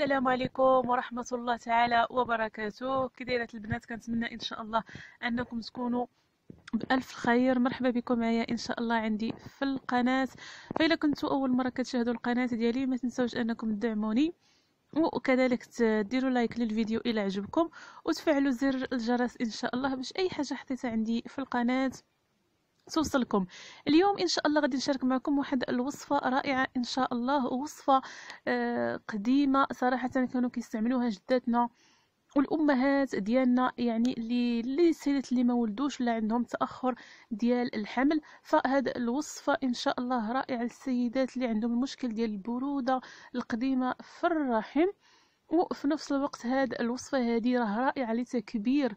السلام عليكم ورحمة الله تعالى وبركاته كديرة البنات كنتمنى ان شاء الله انكم تكونوا بألف خير مرحبا بكم معايا ان شاء الله عندي في القناة فإلا كنتوا اول مرة كتشاهدوا القناة ديالي ما تنسوش انكم تدعموني وكذلك تديروا لايك للفيديو الى عجبكم وتفعلوا زر الجرس ان شاء الله باش اي حاجة حطيتها عندي في القناة توصلكم اليوم ان شاء الله غادي نشارك معكم واحد الوصفه رائعه ان شاء الله وصفه آه، قديمه صراحه كانوا كيستعملوها جداتنا والامهات ديالنا يعني اللي اللي سيدات اللي ما ولدوش ولا عندهم تاخر ديال الحمل فهاد الوصفه ان شاء الله رائعه للسيدات اللي عندهم المشكل ديال البروده القديمه في الرحم وفي نفس الوقت هاد الوصفه هذه راه رائعه لتكبير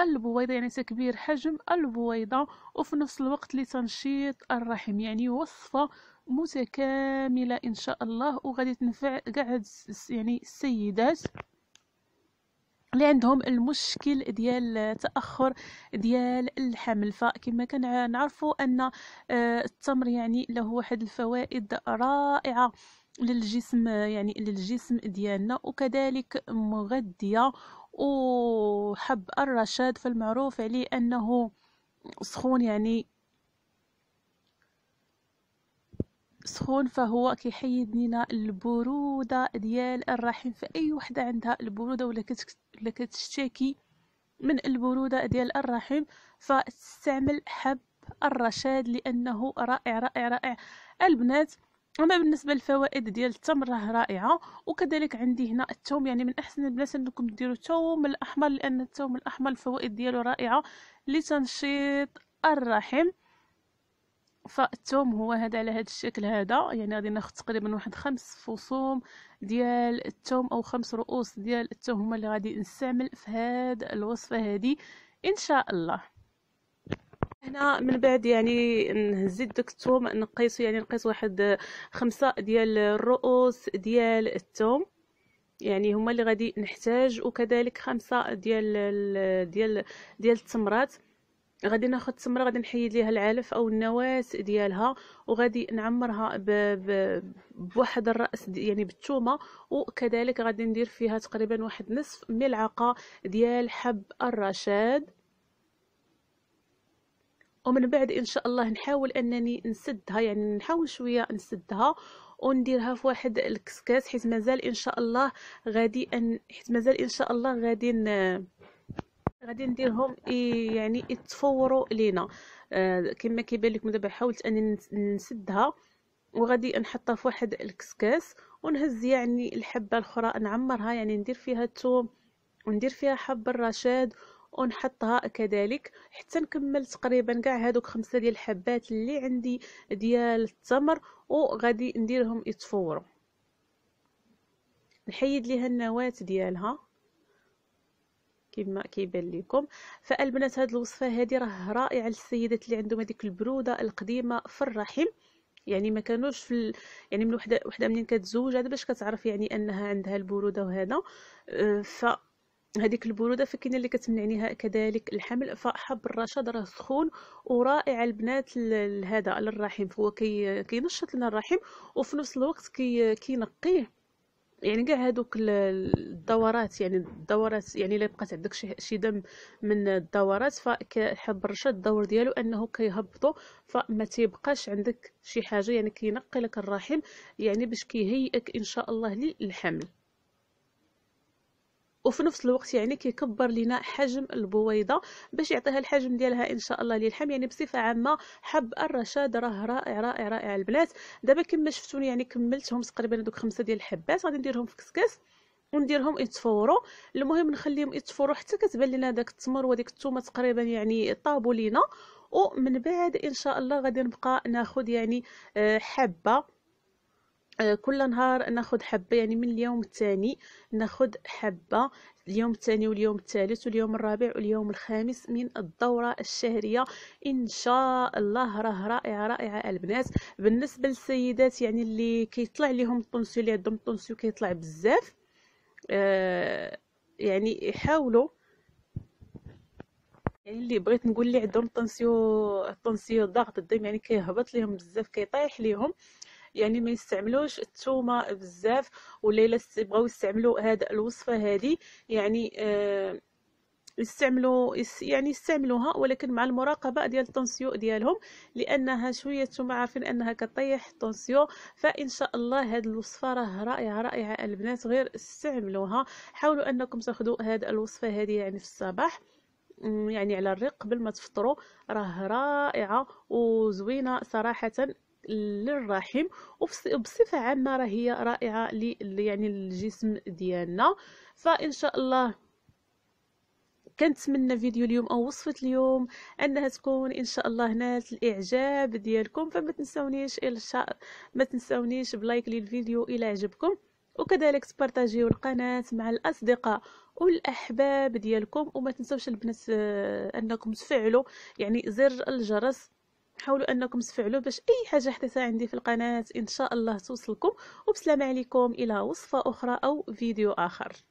البويضة يعني تكبير حجم البويضة وفي نفس الوقت لتنشيط الرحم يعني وصفة متكاملة إن شاء الله وغادي تنفع كاع يعني السيدات اللي عندهم المشكل ديال تاخر ديال الحمل فكما كنعرفوا ان آه، التمر يعني له واحد الفوائد رائعه للجسم يعني للجسم ديالنا وكذلك مغذيه وحب الرشاد فالمعروف عليه أنه سخون يعني سخون فهو كيحيد لينا البرودة ديال الرحم فأي وحدة عندها البرودة ولا, ولا كتشتكي من البرودة ديال الرحم فتستعمل حب الرشاد لأنه رائع رائع رائع البنات اما بالنسبه للفوائد ديال التمر راه رائعه وكذلك عندي هنا الثوم يعني من احسن البلاصه انكم ديروا الثوم الاحمر لان الثوم الاحمر الفوائد ديالو رائعه لتنشيط الرحم فالثوم هو هذا على هذا الشكل هذا يعني غادي ناخذ تقريبا واحد خمس فصوم ديال الثوم او خمس رؤوس ديال الثوم هما اللي غادي نستعمل في هذه الوصفه هذه ان شاء الله هنا من بعد يعني نزيد داك الثوم نقيسو يعني نقيس واحد خمسة ديال الرؤوس ديال الثوم يعني هما اللي غادي نحتاج وكذلك خمسة ديال ديال ديال التمرات غادي ناخذ التمره غادي نحيد ليها العلف او النواس ديالها وغادي نعمرها ب... ب... بواحد الراس يعني بالثومه وكذلك غادي ندير فيها تقريبا واحد نصف ملعقه ديال حب الرشاد ومن بعد ان شاء الله نحاول انني نسدها يعني نحاول شويه نسدها ونديرها في واحد الكسكاس حيت مازال ان شاء الله غادي ان حيت مازال ان شاء الله غادي ن... غادي نديرهم يعني يتفوروا لينا آه، كما كيبان لكم دابا حاولت انني نسدها وغادي نحطها في واحد الكسكاس ونهز يعني الحبه الاخرى نعمرها يعني ندير فيها الثوم وندير فيها حب الرشاد ونحطها كذلك حتى نكمل تقريبا كاع هادوك خمسه ديال الحبات اللي عندي ديال التمر وغادي نديرهم يتفوروا نحيد ليها النواه ديالها كما كيبان لكم فالبنات هاد الوصفه هادي راه رائعه للسيدات اللي عندهم هذيك البروده القديمه في الرحم يعني ما كانوش في ال... يعني من وحده وحده منين كتزوج هذا باش كتعرف يعني انها عندها البروده وهذا أه، ف هذيك البروده فكاينه اللي كتمنعنيها كذلك الحمل فحب الرشاد راه سخون ورائع البنات لهذا على الرحم فهو كي كينشط لنا الرحم وفي نفس الوقت كي كينقيه يعني كاع هادوك الدورات يعني الدورات يعني الا بقات عندك شي شي دم من الدورات فحب الرشاد الدور ديالو انه كيهبطو فما تيبقاش عندك شي حاجه يعني كينقي لك الرحم يعني باش كيهيئك ان شاء الله للحمل وفي نفس الوقت يعني كيكبر لنا حجم البويضه باش يعطيها الحجم ديالها ان شاء الله للحم يعني بصفه عامه حب الرشاد راه رائع رائع رائع البنات دابا كما شفتوني يعني كملتهم تقريبا دوك خمسه ديال الحبات غادي نديرهم في كسكس ونديرهم يتفوروا المهم نخليهم يتفوروا حتى كتبان لنا داك التمر وديك الثومه تقريبا يعني طابوا لينا ومن بعد ان شاء الله غادي نبقى ناخذ يعني آه، حبه آه، كل نهار ناخد حبه يعني من اليوم الثاني ناخد حبه اليوم الثاني واليوم الثالث واليوم الرابع واليوم الخامس من الدورة الشهرية إن شاء الله راه رائعة رائعة البنات بالنسبة للسيدات يعني اللي كيطلع لهم الطونسيو اللي عندهم الطونسيو كيطلع بزاف آه، يعني يحاولوا يعني اللي بغيت نقول اللي عندهم طنسيو طنسيو ضغط الدم يعني كيهبط ليهم بزاف كيطيح ليهم يعني ما يستعملوش الثومه بزاف ولا الا بغاو يستعملوا هذا الوصفه هذه يعني آه يستعملوا يعني يستعملوها ولكن مع المراقبه ديال التونسيو ديالهم لانها شويه ثم عارفين انها كطيح التونسيو فان شاء الله هاد الوصفه راه رائعه رائعه البنات غير استعملوها حاولوا انكم تاخذوا هاد الوصفه هذه يعني في الصباح يعني على الريق قبل ما تفطروا راه رائعه وزوينه صراحه للرحم وبصفه عامه راه هي رائعه يعني للجسم ديالنا فان شاء الله كنتمنى فيديو اليوم او وصفه اليوم انها تكون ان شاء الله نالت الاعجاب ديالكم فما تنسونيش الشا... ما تنسونيش بلايك للفيديو الى عجبكم وكذلك تبارطاجيو القناه مع الاصدقاء والاحباب ديالكم وما تنسوش البنات آه، انكم تفعلوا يعني زر الجرس حاولوا انكم تفعلوا باش اي حاجه حطيتها عندي في القناه ان شاء الله توصلكم وبسلام عليكم الى وصفه اخرى او فيديو اخر